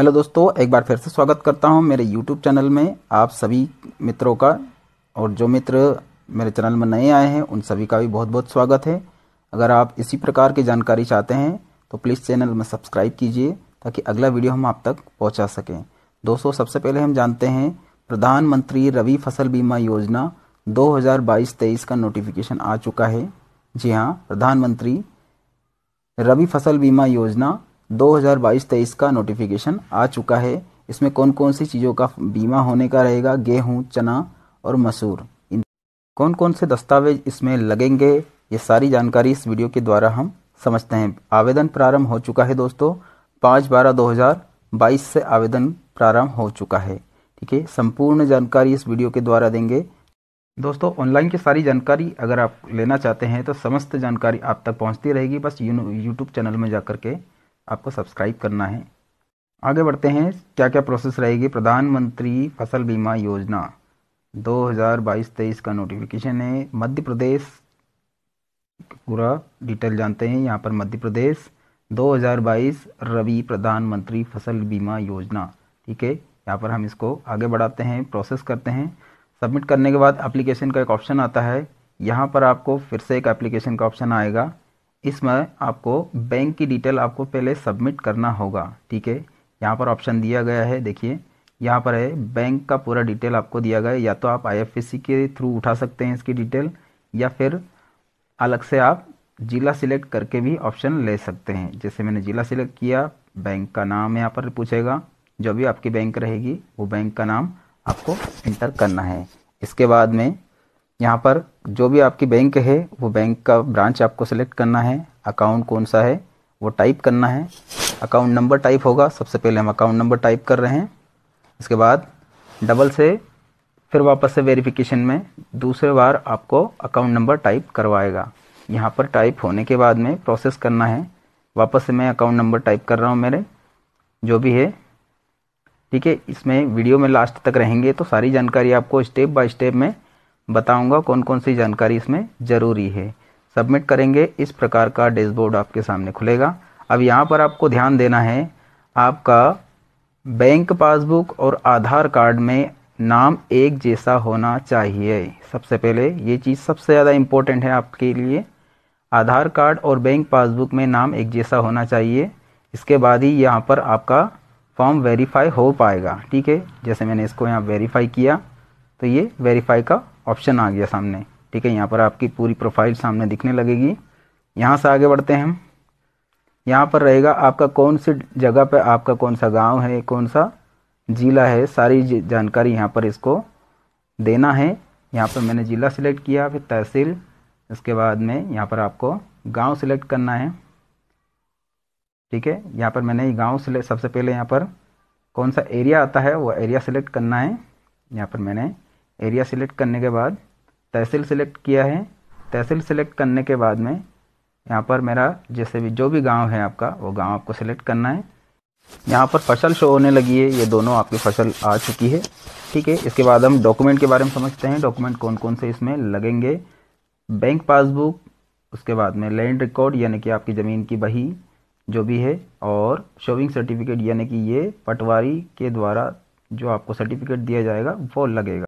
hello दोस्तों एक बार फिर से स्वागत करता हूं मेरे यूट्यूब चैनल में आप सभी मित्रों का और जो मित्र मेरे चैनल में नए आए हैं उन सभी का भी बहुत बहुत स्वागत है अगर आप इसी प्रकार की जानकारी चाहते हैं तो प्लीज़ चैनल में सब्सक्राइब कीजिए ताकि अगला वीडियो हम आप तक पहुँचा सकें दोस्तों सबसे पहले हम जानते हैं प्रधानमंत्री रवि फसल बीमा योजना दो हज़ार का नोटिफिकेशन आ चुका है जी हाँ प्रधानमंत्री रवि फसल बीमा योजना 2022-23 का नोटिफिकेशन आ चुका है इसमें कौन कौन सी चीज़ों का बीमा होने का रहेगा गेहूँ चना और मसूर इन कौन कौन से दस्तावेज इसमें लगेंगे ये सारी जानकारी इस वीडियो के द्वारा हम समझते हैं आवेदन प्रारंभ हो चुका है दोस्तों पाँच बारह दो हज़ार बाईस से आवेदन प्रारंभ हो चुका है ठीक है संपूर्ण जानकारी इस वीडियो के द्वारा देंगे दोस्तों ऑनलाइन की सारी जानकारी अगर आप लेना चाहते हैं तो समस्त जानकारी आप तक पहुंचती रहेगी बस यूट्यूब चैनल में जाकर के आपको सब्सक्राइब करना है आगे बढ़ते हैं क्या क्या प्रोसेस रहेगी प्रधानमंत्री फसल बीमा योजना 2022-23 का नोटिफिकेशन है मध्य प्रदेश पूरा डिटेल जानते हैं यहाँ पर मध्य प्रदेश 2022 रवि प्रधानमंत्री फसल बीमा योजना ठीक है यहाँ पर हम इसको आगे बढ़ाते हैं प्रोसेस करते हैं सबमिट करने के बाद एप्लीकेशन का एक ऑप्शन आता है यहाँ पर आपको फिर से एक एप्लीकेशन का ऑप्शन आएगा इसमें आपको बैंक की डिटेल आपको पहले सबमिट करना होगा ठीक है यहाँ पर ऑप्शन दिया गया है देखिए यहाँ पर है बैंक का पूरा डिटेल आपको दिया गया है या तो आप आईएफएससी के थ्रू उठा सकते हैं इसकी डिटेल या फिर अलग से आप जिला सिलेक्ट करके भी ऑप्शन ले सकते हैं जैसे मैंने जिला सिलेक्ट किया बैंक का नाम यहाँ पर पूछेगा जो भी आपकी बैंक रहेगी वो बैंक का नाम आपको इंटर करना है इसके बाद में यहाँ पर जो भी आपकी बैंक है वो बैंक का ब्रांच आपको सेलेक्ट करना है अकाउंट कौन सा है वो टाइप करना है अकाउंट नंबर टाइप होगा सबसे पहले हम अकाउंट नंबर टाइप कर रहे हैं इसके बाद डबल से फिर वापस से वेरिफिकेशन में दूसरे बार आपको अकाउंट नंबर टाइप करवाएगा यहाँ पर टाइप होने के बाद में प्रोसेस करना है वापस से मैं अकाउंट नंबर टाइप कर रहा हूँ मेरे जो भी है ठीक है इसमें वीडियो में लास्ट तक रहेंगे तो सारी जानकारी आपको स्टेप बाय स्टेप में बताऊंगा कौन कौन सी जानकारी इसमें ज़रूरी है सबमिट करेंगे इस प्रकार का डैशबोर्ड आपके सामने खुलेगा अब यहाँ पर आपको ध्यान देना है आपका बैंक पासबुक और आधार कार्ड में नाम एक जैसा होना चाहिए सबसे पहले ये चीज़ सबसे ज़्यादा इम्पोर्टेंट है आपके लिए आधार कार्ड और बैंक पासबुक में नाम एक जैसा होना चाहिए इसके बाद ही यहाँ पर आपका फॉर्म वेरीफाई हो पाएगा ठीक है जैसे मैंने इसको यहाँ वेरीफाई किया तो ये वेरीफाई का ऑप्शन आ गया सामने ठीक है यहाँ पर आपकी पूरी प्रोफाइल सामने दिखने लगेगी यहाँ से आगे बढ़ते हैं हम यहाँ पर रहेगा आपका कौन सी जगह पर आपका कौन सा गाँव है कौन सा ज़िला है सारी जानकारी यहाँ पर इसको देना है यहाँ पर मैंने ज़िला सिलेक्ट किया फिर तहसील इसके बाद में यहाँ पर आपको गांव सिलेक्ट करना है ठीक है यहाँ पर मैंने गांव सिलेक्ट सबसे पहले यहाँ पर कौन सा एरिया आता है वो एरिया सिलेक्ट करना है यहाँ पर मैंने एरिया सिलेक्ट करने के बाद तहसील सिलेक्ट किया है तहसील सिलेक्ट करने के बाद में यहाँ पर मेरा जैसे भी जो भी गांव है आपका वो गांव आपको सिलेक्ट करना है यहाँ पर फसल शो होने लगी है ये दोनों आपकी फसल आ चुकी है ठीक है इसके बाद हम डॉक्यूमेंट के बारे में समझते हैं डॉक्यूमेंट कौन कौन से इसमें लगेंगे बैंक पासबुक उसके बाद में लैंड रिकॉर्ड यानी कि आपकी ज़मीन की बही जो भी है और शोविंग सर्टिफिकेट यानी कि ये पटवारी के द्वारा जो आपको सर्टिफिकेट दिया जाएगा वो लगेगा